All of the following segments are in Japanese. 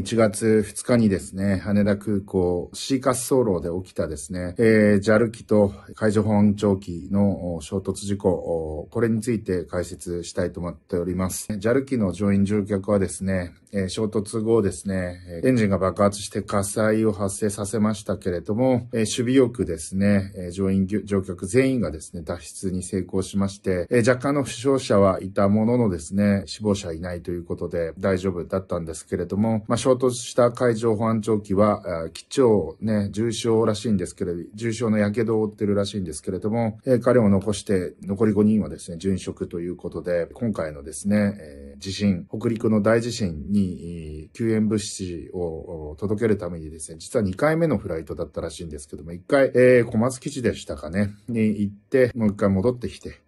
1月2日にですね、羽田空港 C 滑走路で起きたですね、えー、JAL 機と海上保安庁機の衝突事故、これについて解説したいと思っております。JAL 機の乗員乗客はですね、えー、衝突後ですね、エンジンが爆発して火災を発生させましたけれども、えー、守備よくですね、えー、乗員乗客全員がですね、脱出に成功しまして、えー、若干の負傷者はいたもののですね、死亡者いないということで大丈夫だったんですけれども、まあ、衝突した海上保安庁機は、機長ね、重傷らしいんですけれど、重傷の火傷を負ってるらしいんですけれども、えー、彼を残して残り5人はですね、殉職ということで、今回のですね、えー、地震、北陸の大地震に、救援物資を届けるためにですね、実は2回目のフライトだったらしいんですけども、1回、えー、小松基地でしたかね、に行って、もう1回戻ってきて、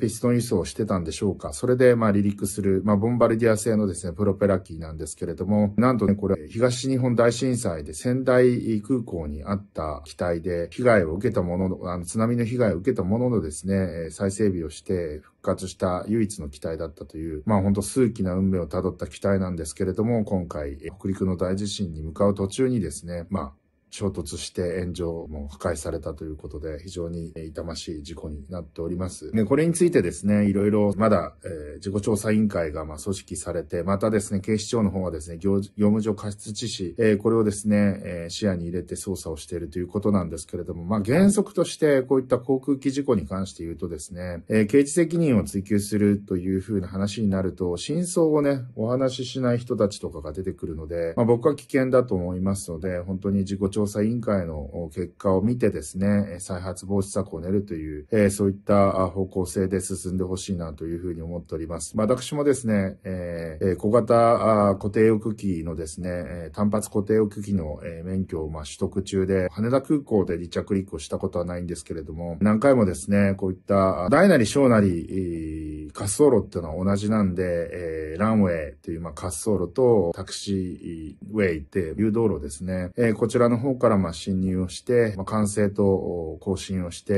ピストン輸送をしてたんでしょうか。それで、まあ、離陸する、まあ、ボンバルディア製のですね、プロペラ機なんですけれども、なんとね、これ、東日本大震災で仙台空港にあった機体で、被害を受けたものの、あの津波の被害を受けたもののですね、再整備をして復活した唯一の機体だったという、まあ、本当数奇な運命をたどった機体なんですけれども、今回、北陸の大地震に向かう途中にですね、まあ、衝突して炎上も破壊されたということで、非常に痛ましい事故になっております。で、これについてですね、いろいろまだ、えー、事故調査委員会がまあ組織されて、またですね、警視庁の方はですね、業務上過失致死、えー、これをですね、えー、視野に入れて捜査をしているということなんですけれども、まあ、原則としてこういった航空機事故に関して言うとですね、え刑事責任を追及するというふうな話になると、真相をね、お話ししない人たちとかが出てくるので、まあ、僕は危険だと思いますので、本当に事故調調査委員会の結果を見てですね、再発防止策を練るという、えー、そういった方向性で進んでほしいなというふうに思っております。まあ、私もですね、えー、小型固定翼機のですね、単発固定翼機の免許をまあ取得中で、羽田空港で離着陸をしたことはないんですけれども、何回もですね、こういった大なり小なり、滑走路っていうのは同じなんで、えー、ランウェイというまあ滑走路とタクシーウェイっていう道路ですね、えー、こちらの方方からまあ侵入をして、まあ、完成と更新をして、え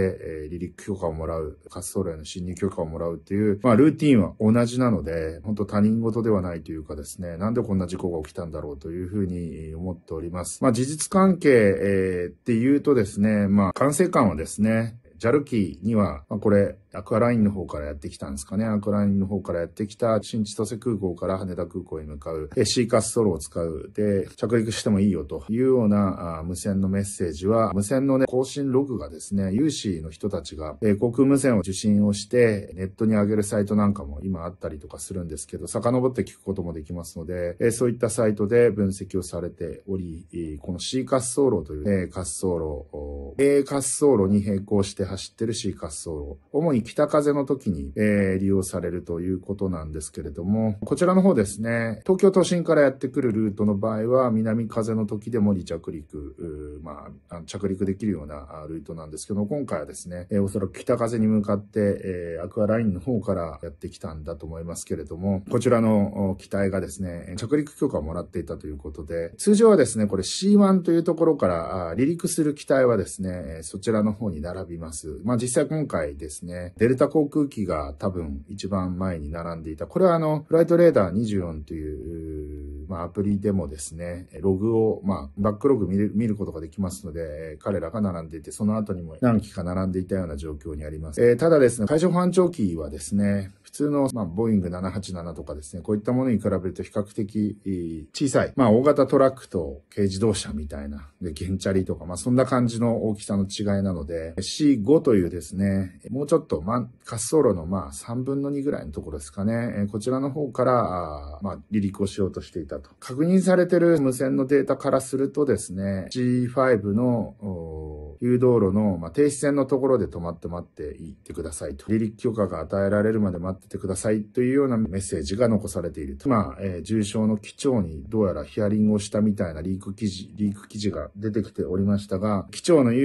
ー、離陸許可をもらう、滑走路への侵入許可をもらうっていう、まあ、ルーティンは同じなので、本当他人事ではないというかですね、なんでこんな事故が起きたんだろうというふうに思っております。まあ、事実関係、えー、っていうとですね、まあ、管制官はですね、ジャルキーには、まあ、これ、アクアラインの方からやってきたんですかね。アクアラインの方からやってきた、新千歳空港から羽田空港へ向かう、C 滑走路を使う、で、着陸してもいいよというようなあ無線のメッセージは、無線の、ね、更新ログがですね、有志の人たちが、えー、航空無線を受信をして、ネットに上げるサイトなんかも今あったりとかするんですけど、遡って聞くこともできますので、えー、そういったサイトで分析をされており、この C 滑走路という、ね、滑走路、A 滑走路に並行して走ってるし、滑走路、主に北風の時に、えー、利用されるということなんですけれども、こちらの方ですね、東京都心からやってくるルートの場合は、南風の時でも離着陸、まあ、着陸できるようなルートなんですけど、今回はですね、えー、おそらく北風に向かって、えー、アクアラインの方からやってきたんだと思いますけれども、こちらの機体がですね、着陸許可をもらっていたということで、通常はですね、これ C1 というところから離陸する機体はですね、そちらの方に並びます。。まあ実際今回ですね、デルタ航空機が多分一番前に並んでいた。これはあの、フライトレーダー24という、まあ、アプリでもですね、ログを、まあ、バックログ見る見ることができますので、彼らが並んでいて、その後にも何機か並んでいたような状況にあります。えー、ただですね、海上保安庁機はですね、普通の、まあ、ボーイング787とかですね、こういったものに比べると比較的小さい、まあ、大型トラックと軽自動車みたいな、で、ゲンチャリとか、まあ、そんな感じの大きさの違いなので、C5 というですね、もうちょっと、ま、あ、滑走路のまあ、3分の2ぐらいのところですかね、えこちらの方から、あまあ、離陸をしようとしていたと。確認されてる無線のデータからするとですね、G5 の誘導路の、まあ、停止線のところで止まって待っていってくださいと。離陸許可が与えられるまで待っててくださいというようなメッセージが残されていると。まあ、えー、重症の機長にどうやらヒアリングをしたみたいなリーク記事、リーク記事が出てきておりましたが、機長の言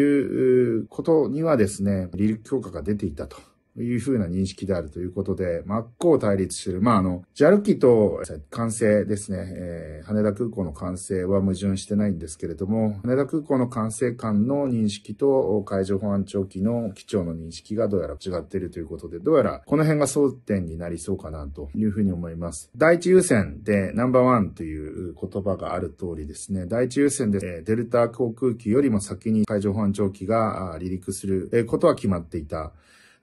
うことにはですね、離陸許可が出ていたと。いうふうな認識であるということで、真っ向対立している。まあ、あの、JAL 機と管制ですね、えー、羽田空港の管制は矛盾してないんですけれども、羽田空港の管制官の認識と海上保安庁機の機長の認識がどうやら違っているということで、どうやらこの辺が争点になりそうかなというふうに思います。第一優先でナンバーワンという言葉がある通りですね、第一優先で、えデルタ航空機よりも先に海上保安庁機が離陸することは決まっていた。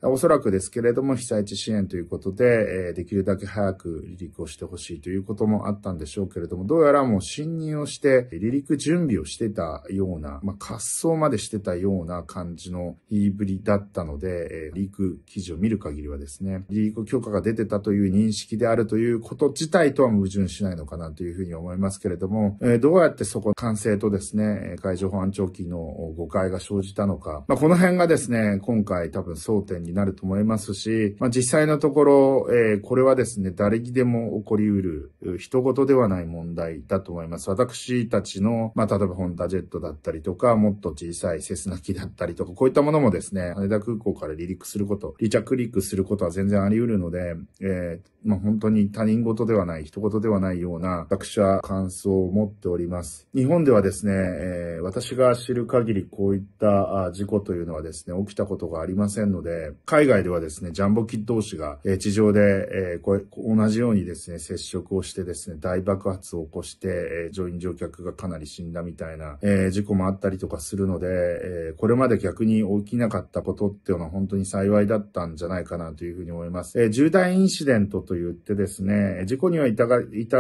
おそらくですけれども、被災地支援ということで、えできるだけ早く離陸をしてほしいということもあったんでしょうけれども、どうやらもう侵入をして、離陸準備をしてたような、まあ、滑走までしてたような感じの言いぶりだったので、え離陸記事を見る限りはですね、離陸許可が出てたという認識であるということ自体とは矛盾しないのかなというふうに思いますけれども、えどうやってそこ、完成とですね、海上保安庁機の誤解が生じたのか、まあ、この辺がですね、今回多分争点にになると思いますし、まあ、実際のところ、えー、これはですね、誰にでも起こりうる、人事ではない問題だと思います。私たちの、まあ、例えばホンダジェットだったりとか、もっと小さいセスナ機だったりとか、こういったものもですね、羽田空港から離陸すること、離着陸することは全然あり得るので、えー、まあ、本当に他人事ではない、人事ではないような、私は感想を持っております。日本ではですね、えー、私が知る限りこういった事故というのはですね、起きたことがありませんので、海外ではですね、ジャンボキッド同士が、え地上で、えこれ同じようにですね、接触をしてですね、大爆発を起こして、え乗員乗客がかなり死んだみたいな、え事故もあったりとかするので、えこれまで逆に起きなかったことっていうのは本当に幸いだったんじゃないかなというふうに思います。え重大インシデントと言ってですね、事故には至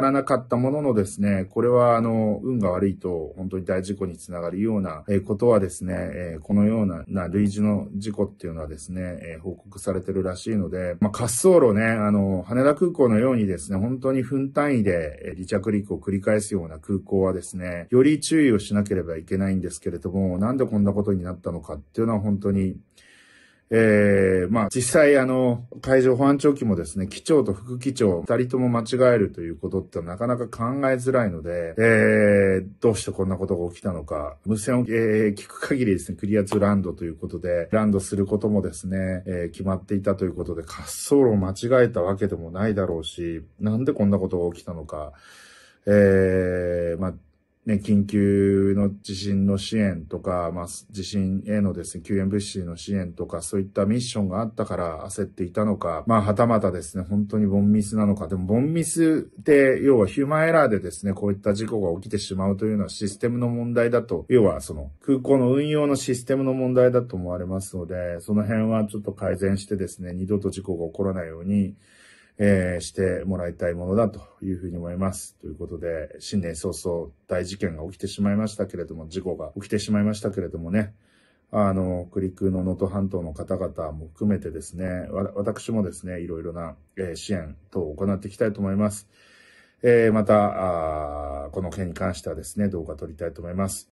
らなかったもののですね、これはあの、運が悪いと本当に大事故につながるようなことはですね、このような類似の事故っていうのはですね、えー、報告されてるらしいので、まあ、滑走路ね、あの、羽田空港のようにですね、本当に分単位で離着陸を繰り返すような空港はですね、より注意をしなければいけないんですけれども、なんでこんなことになったのかっていうのは本当に、えー、まあ、実際、あの、海上保安庁機もですね、機長と副機長、二人とも間違えるということってなかなか考えづらいので、えー、どうしてこんなことが起きたのか、無線を、えー、聞く限りですね、クリアツランドということで、ランドすることもですね、えー、決まっていたということで、滑走路を間違えたわけでもないだろうし、なんでこんなことが起きたのか、えー、まあ、ね、緊急の地震の支援とか、まあ、地震へのですね、救援物資の支援とか、そういったミッションがあったから焦っていたのか、まあ、はたまたですね、本当にボンミスなのか、でもボンミスって、要はヒューマンエラーでですね、こういった事故が起きてしまうというのはシステムの問題だと、要はその空港の運用のシステムの問題だと思われますので、その辺はちょっと改善してですね、二度と事故が起こらないように、えー、してもらいたいものだというふうに思います。ということで、新年早々大事件が起きてしまいましたけれども、事故が起きてしまいましたけれどもね、あの、クリックの能登半島の方々も含めてですね、私もですね、いろいろな、えー、支援等を行っていきたいと思います。えー、また、この件に関してはですね、動画撮りたいと思います。